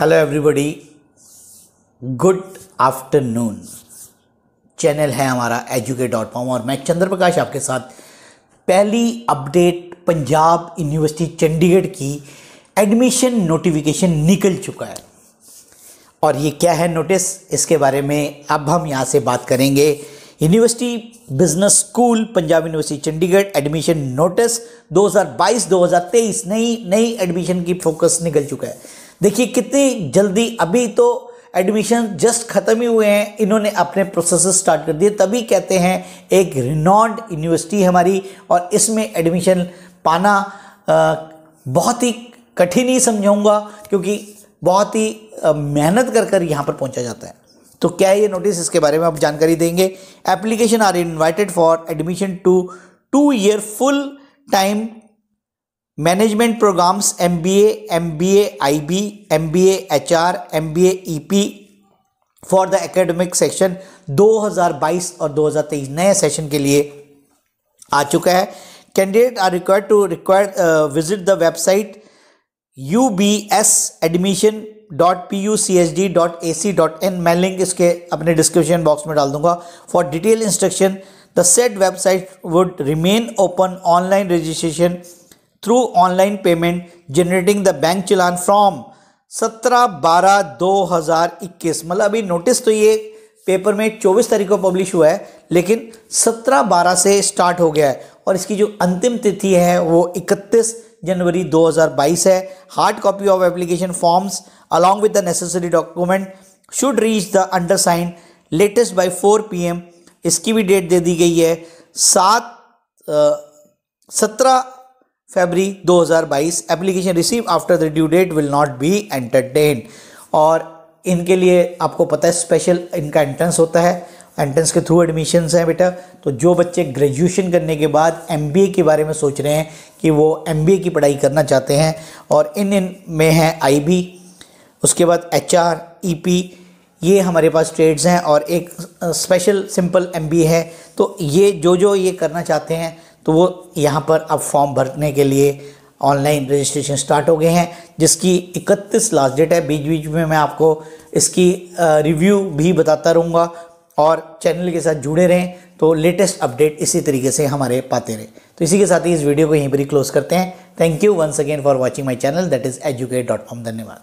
hello everybody good afternoon channel है हमारा educate dot com और मैं चंद्र प्रकाश आपके साथ पहली अपडेट पंजाब यूनिवर्सिटी चंडीगढ़ की एडमिशन नोटिफिकेशन निकल चुका है और ये क्या है नोटिस इसके बारे में अब हम यहाँ से बात करेंगे university business school Punjab university Chandigarh admission notice 2022-2023 नई नई एडमिशन की फोकस निकल चुका है देखिए कितनी जल्दी अभी तो एडमिशन जस्ट ख़त्म ही हुए हैं इन्होंने अपने प्रोसेस स्टार्ट कर दिए तभी कहते हैं एक रिनॉन्ड यूनिवर्सिटी हमारी और इसमें एडमिशन पाना आ, बहुत ही कठिन ही समझाऊंगा क्योंकि बहुत ही मेहनत कर कर यहाँ पर पहुँचा जाता है तो क्या है ये नोटिस इसके बारे में आप जानकारी देंगे application are invited for admission to two year full time management programmes M B M B I B M B H R M B E P for the academic section 2022 और 2023 नए session के लिए आ चुका है candidate are required to require visit the website U B S admission dot P U C H D dot A C dot in मैं link इसके अपने डिस्क्रिप्शन बॉक्स में डाल दूंगा for detail instruction the set website would remain open online registration through online payment generating the bank challan from सत्रह बारह दो हज़ार इक्कीस मतलब अभी नोटिस तो ये पेपर में चौबीस तारीख को पब्लिश हुआ है लेकिन सत्रह बारह से स्टार्ट हो गया है और इसकी जो अंतिम तिथि है वो इकतीस जनवरी दो हज़ार बाईस है hard copy of application forms along with the necessary document should reach the under sign latest by four P M इसकी भी डेट दे दी गई है सात सत्रह February 2022 application receive after the due date will not be entertain और इनके लिए आपको पता है स्पेशल इनका एंट्रेंस होता है एंट्रेंस के थ्रू एडमिशन है बेटा तो जो बच्चे ग्रेजुएशन करने के बाद एम के बारे में सोच रहे हैं कि वो एम की पढ़ाई करना चाहते हैं और इन इन में है आई उसके बाद एच आर e ये हमारे पास ट्रेड्स हैं और एक स्पेशल सिंपल एम है तो ये जो जो ये करना चाहते हैं तो वो यहाँ पर अब फॉर्म भरने के लिए ऑनलाइन रजिस्ट्रेशन स्टार्ट हो गए हैं जिसकी 31 लास्ट डेट है बीच बीच में मैं आपको इसकी रिव्यू भी बताता रहूँगा और चैनल के साथ जुड़े रहें तो लेटेस्ट अपडेट इसी तरीके से हमारे पाते रहे तो इसी के साथ ही इस वीडियो को यहीं पर ही क्लोज करते हैं thank you once again for watching my channel that is educate dot com धन्यवाद